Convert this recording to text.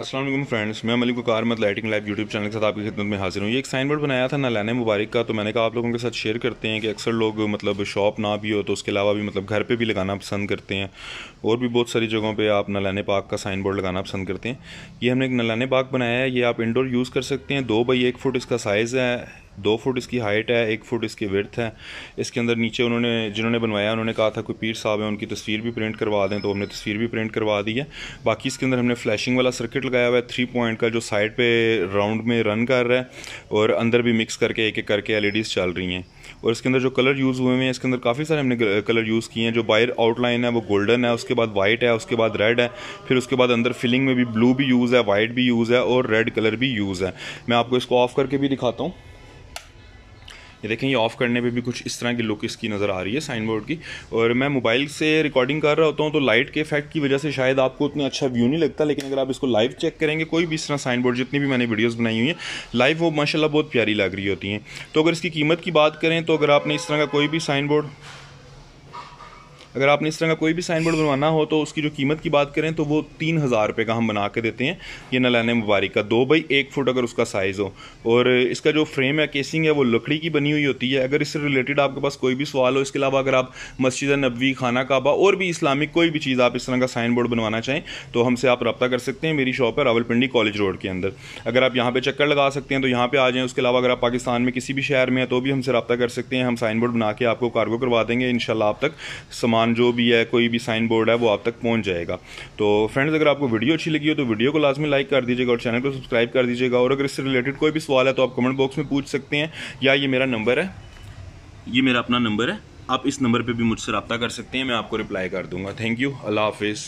Aslam friends मैं मलिक कार मत लाइटिंग लाइव यूट्यूब चैनल के साथ आपकी खिदमत में हाजिर हूँ एक साइन बोर्ड बनाया था नालान मुबारक का तो मैंने कहा आप लोगों के साथ शेयर करते हैं कि अक्सर लोग मतलब शॉप ना भी हो तो उसके अलावा भी मतलब घर पे भी लगाना पसंद करते हैं और भी बहुत सारी जगहों पे आप नालान पाक का साइन बोर्ड लगाना पसंद करते हैं ये हमने एक नालान पार्क बनाया है ये आप इंडोर यूज़ कर सकते हैं दो बाई एक फुट इसका साइज़ है दो फुट इसकी हाइट है एक फुट इसकी विर्थ है इसके अंदर नीचे उन्होंने जिन्होंने बनवाया उन्होंने कहा था कोई पीर साहब है उनकी तस्वीर भी प्रिंट करवा दें तो हमने तस्वीर भी प्रिंट करवा दी है बाकी इसके अंदर हमने फ्लैशिंग वाला सर्किट लगाया हुआ है थ्री पॉइंट का जो साइड पे राउंड में रन कर रहा है और अंदर भी मिक्स करके एक एक करके एल चल रही हैं और इसके अंदर जो कलर यूज़ हुए हुए हैं इसके अंदर काफ़ी सारे हमने कलर यूज़ किए हैं जो बाहर आउटलाइन है वो गोल्डन है उसके बाद वाइट है उसके बाद रेड है फिर उसके बाद अंदर फिलिंग में भी ब्लू भी यूज़ है वाइट भी यूज़ है और रेड कलर भी यूज़ है मैं आपको इसको ऑफ करके भी दिखाता हूँ ये देखें ये ऑफ़ करने पे भी कुछ इस तरह की लुक इसकी नज़र आ रही है साइन बोर्ड की और मैं मोबाइल से रिकॉर्डिंग कर रहा होता हूँ तो लाइट के इफेक्ट की वजह से शायद आपको उतना अच्छा व्यू नहीं लगता लेकिन अगर आप इसको लाइव चेक करेंगे कोई भी इस तरह साइन बोर्ड जितनी भी मैंने वीडियोज़ बनाई हुई हैं लाइव वो माशाला बहुत प्यारी लग रही होती हैं तो अगर इसकी कीमत की बात करें तो अगर आपने इस तरह का कोई भी साइन बोर्ड अगर आपने इस तरह का कोई भी साइन बोर्ड बनवाना हो तो उसकी जो कीमत की बात करें तो वो तीन हज़ार रुपये का हम बना के देते हैं ये नलान मुबारक का दो बाई एक फुट अगर उसका साइज़ हो और इसका जो फ्रेम है केसिंग है वो लकड़ी की बनी हुई होती है अगर इससे रिलेटेड आपके पास कोई भी सवाल हो इसके अलावा अगर आप मस्जिद नबी खाना काबा और भी इस्लामिक कोई भी चीज़ आप इस तरह का साइन बोर्ड बनवाना चाहें तो हमसे आप रब्ता कर सकते हैं मेरी शॉप है रावलपिंडी कॉलेज रोड के अंदर अगर आप यहाँ पर चक्कर लगा सकते हैं तो यहाँ पर आ जाएँ उसके अलावा अगर आप पाकिस्तान में किसी भी शहर में हैं तो भी हमसे रब्ता कर सकते हैं हम साइन बोर्ड बना के आपको कार्गो करवा देंगे इन आप तक समान सामान जो भी है कोई भी साइन बोर्ड है वो आप तक पहुँच जाएगा तो फ्रेंड्स अगर आपको वीडियो अच्छी लगी हो तो वीडियो को लाजमी लाइक कर दीजिएगा और चैनल को सब्सक्राइब कर दीजिएगा और अगर इससे रिलेटेड कोई भी सवाल है तो आप कमेंट बॉक्स में पूछ सकते हैं या ये मेरा नंबर है ये मेरा अपना नंबर है आप इस नंबर पर भी मुझसे रब्ता कर सकते हैं मैं आपको रिप्लाई कर दूँगा थैंक यू अल्लाह हाफिज़